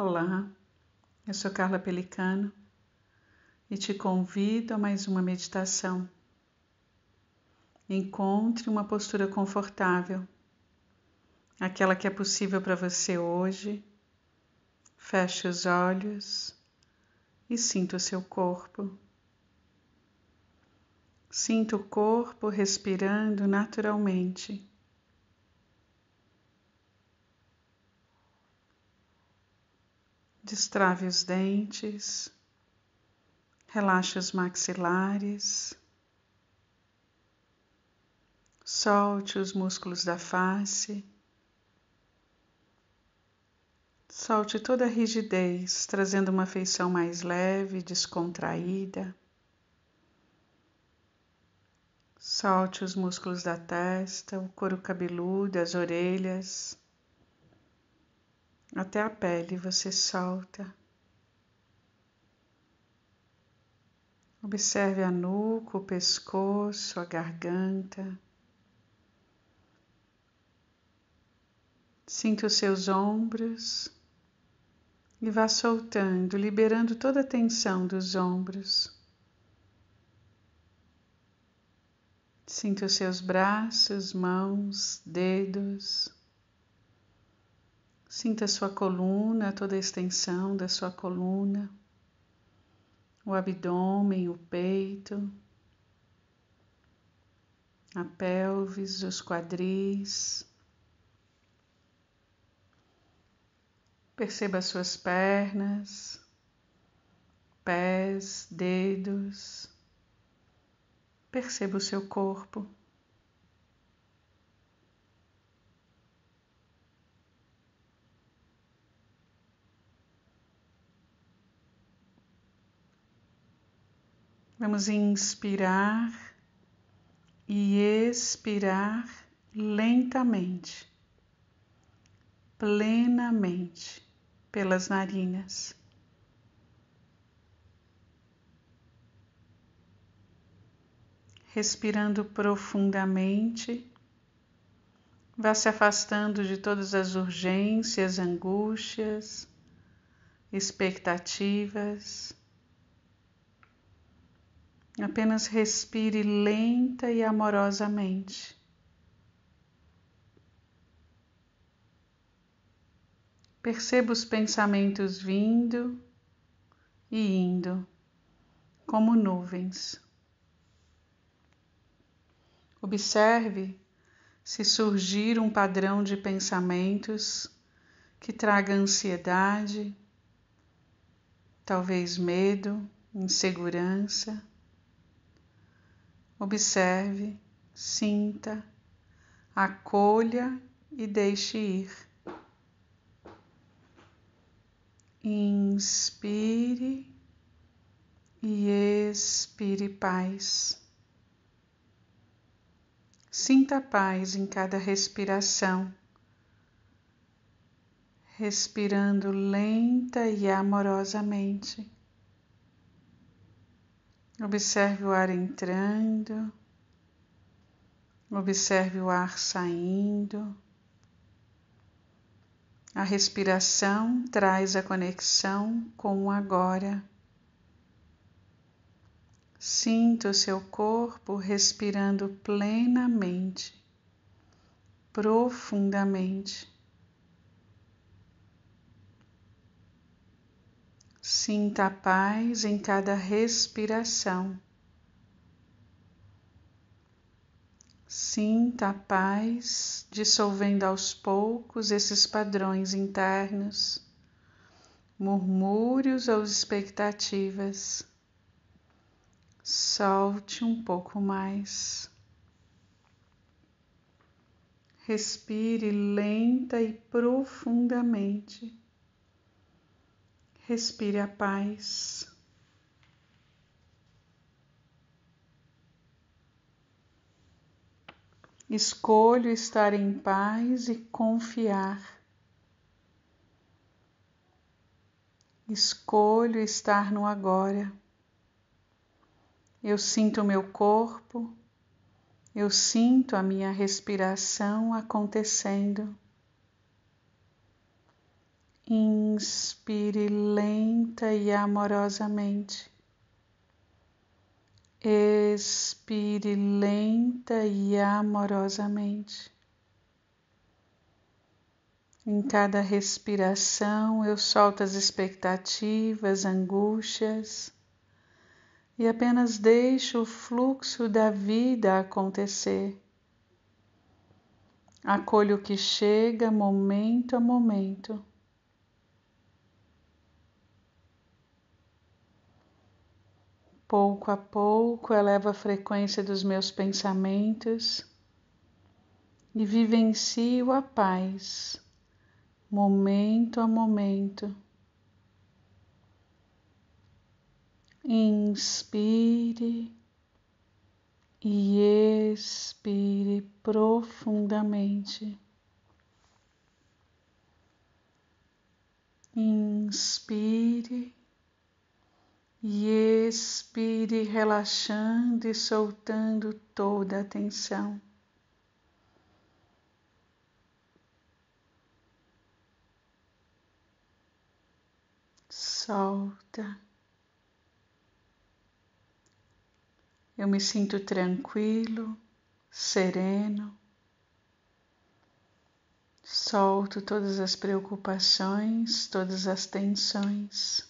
Olá, eu sou Carla Pelicano e te convido a mais uma meditação. Encontre uma postura confortável, aquela que é possível para você hoje. Feche os olhos e sinta o seu corpo. Sinta o corpo respirando naturalmente. Destrave os dentes, relaxe os maxilares, solte os músculos da face, solte toda a rigidez, trazendo uma feição mais leve, descontraída. Solte os músculos da testa, o couro cabeludo, as orelhas até a pele você solta. Observe a nuca, o pescoço, a garganta. Sinta os seus ombros e vá soltando, liberando toda a tensão dos ombros. Sinta os seus braços, mãos, dedos. Sinta a sua coluna, toda a extensão da sua coluna, o abdômen, o peito, a pelvis, os quadris. Perceba as suas pernas, pés, dedos. Perceba o seu corpo. Vamos inspirar e expirar lentamente, plenamente pelas narinas. Respirando profundamente, vá se afastando de todas as urgências, angústias, expectativas Apenas respire lenta e amorosamente. Perceba os pensamentos vindo e indo, como nuvens. Observe se surgir um padrão de pensamentos que traga ansiedade, talvez medo, insegurança Observe, sinta, acolha e deixe ir. Inspire e expire paz. Sinta paz em cada respiração, respirando lenta e amorosamente. Observe o ar entrando, observe o ar saindo. A respiração traz a conexão com o agora. Sinta o seu corpo respirando plenamente, profundamente. Sinta a paz em cada respiração. Sinta a paz dissolvendo aos poucos esses padrões internos, murmúrios ou expectativas. Solte um pouco mais. Respire lenta e profundamente respire a paz. Escolho estar em paz e confiar. Escolho estar no agora. Eu sinto meu corpo, eu sinto a minha respiração acontecendo. Inspire lenta e amorosamente. Expire lenta e amorosamente. Em cada respiração eu solto as expectativas, angústias e apenas deixo o fluxo da vida acontecer. Acolho o que chega momento a momento. Pouco a pouco eleva a frequência dos meus pensamentos e vivencio a paz, momento a momento. Inspire e expire profundamente. Inspire e expire, relaxando e soltando toda a tensão. Solta. Eu me sinto tranquilo, sereno. Solto todas as preocupações, todas as tensões.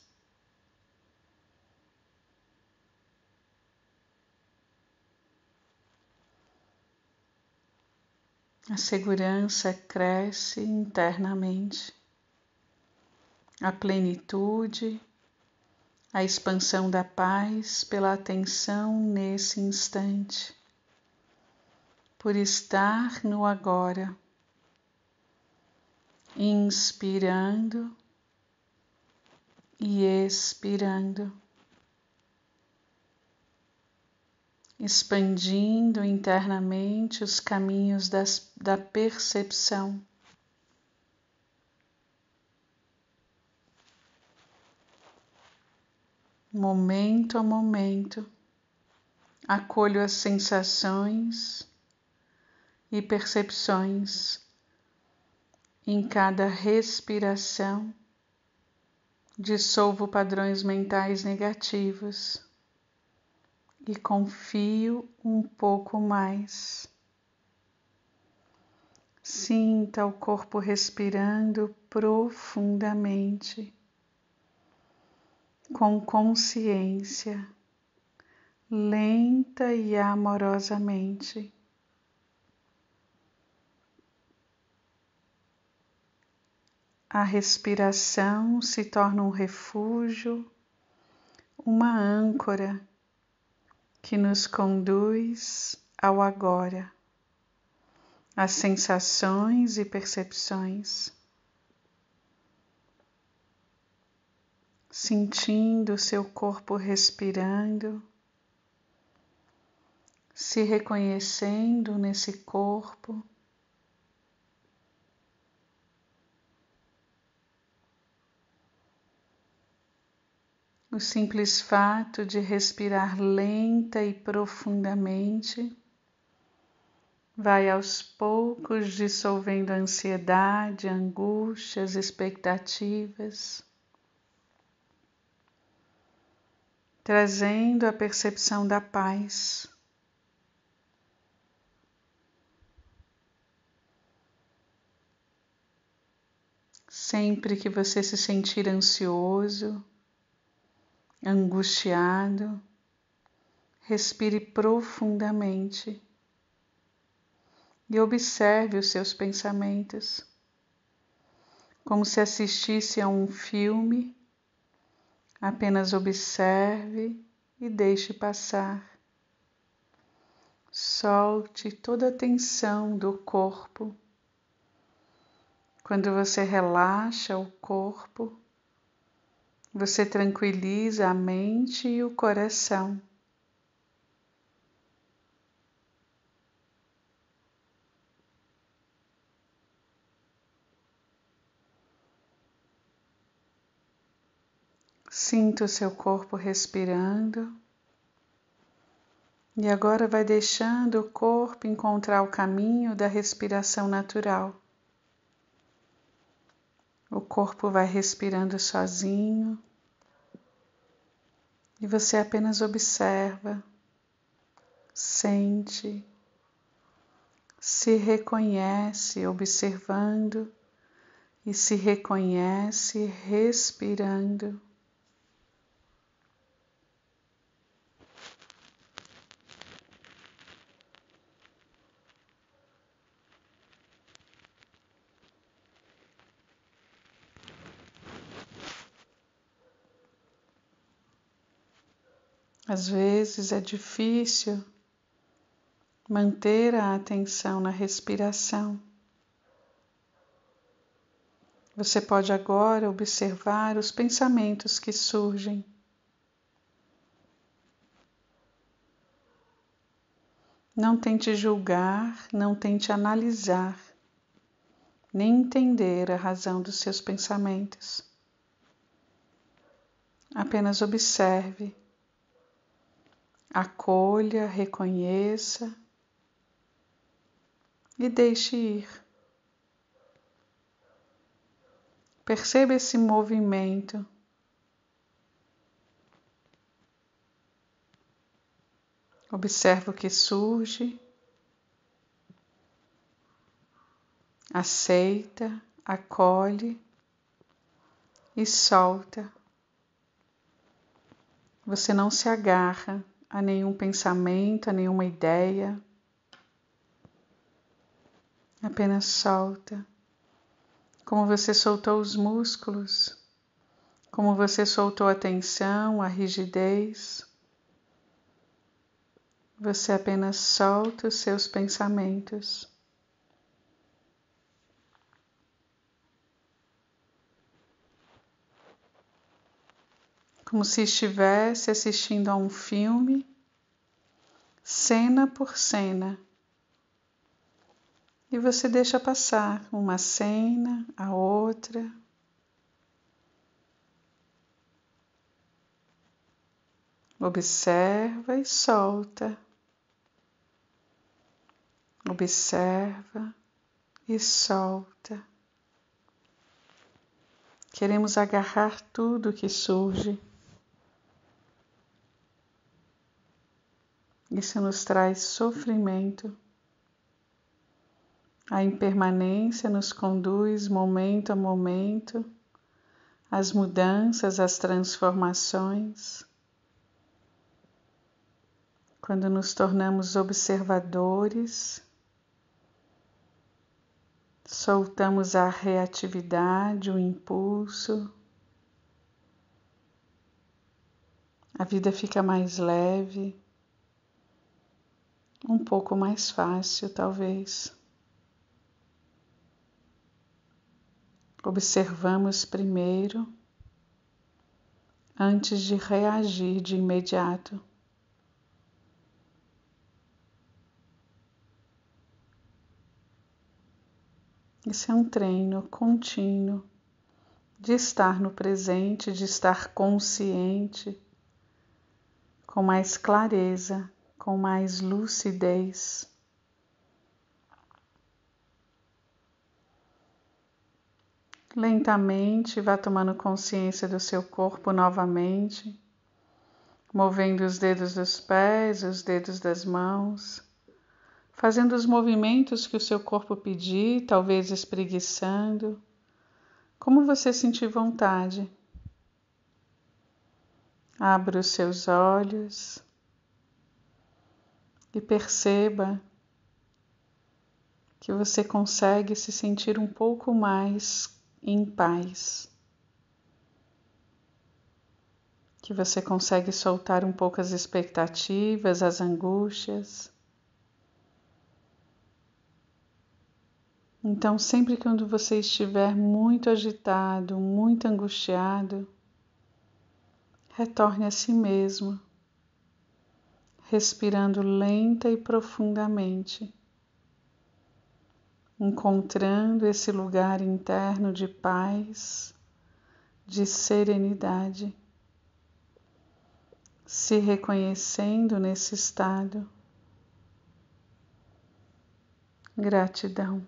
A segurança cresce internamente. A plenitude, a expansão da paz pela atenção nesse instante, por estar no agora, inspirando e expirando. expandindo internamente os caminhos das, da percepção. Momento a momento, acolho as sensações e percepções em cada respiração, dissolvo padrões mentais negativos e confio um pouco mais. Sinta o corpo respirando profundamente, com consciência, lenta e amorosamente. A respiração se torna um refúgio, uma âncora que nos conduz ao agora, às sensações e percepções, sentindo seu corpo respirando, se reconhecendo nesse corpo. O simples fato de respirar lenta e profundamente vai aos poucos dissolvendo ansiedade, angústias, expectativas, trazendo a percepção da paz. Sempre que você se sentir ansioso, angustiado, respire profundamente e observe os seus pensamentos, como se assistisse a um filme. Apenas observe e deixe passar. Solte toda a tensão do corpo. Quando você relaxa o corpo, você tranquiliza a mente e o coração. Sinta o seu corpo respirando. E agora vai deixando o corpo encontrar o caminho da respiração natural. O corpo vai respirando sozinho e você apenas observa, sente, se reconhece observando e se reconhece respirando. Às vezes é difícil manter a atenção na respiração. Você pode agora observar os pensamentos que surgem. Não tente julgar, não tente analisar, nem entender a razão dos seus pensamentos. Apenas observe acolha, reconheça e deixe ir. Perceba esse movimento. Observa o que surge, aceita, acolhe e solta. Você não se agarra, a nenhum pensamento, a nenhuma ideia. Apenas solta, como você soltou os músculos, como você soltou a tensão, a rigidez. Você apenas solta os seus pensamentos. como se estivesse assistindo a um filme, cena por cena. E você deixa passar uma cena, a outra. Observa e solta. Observa e solta. Queremos agarrar tudo que surge. Isso nos traz sofrimento. A impermanência nos conduz momento a momento às mudanças, às transformações. Quando nos tornamos observadores, soltamos a reatividade, o impulso, a vida fica mais leve um pouco mais fácil, talvez. Observamos primeiro antes de reagir de imediato. Isso é um treino contínuo de estar no presente, de estar consciente, com mais clareza com mais lucidez. Lentamente vá tomando consciência do seu corpo novamente, movendo os dedos dos pés, os dedos das mãos, fazendo os movimentos que o seu corpo pedir, talvez espreguiçando, como você sentir vontade. Abra os seus olhos e perceba que você consegue se sentir um pouco mais em paz, que você consegue soltar um pouco as expectativas, as angústias. Então, sempre quando você estiver muito agitado, muito angustiado, retorne a si mesmo respirando lenta e profundamente, encontrando esse lugar interno de paz, de serenidade, se reconhecendo nesse estado. Gratidão.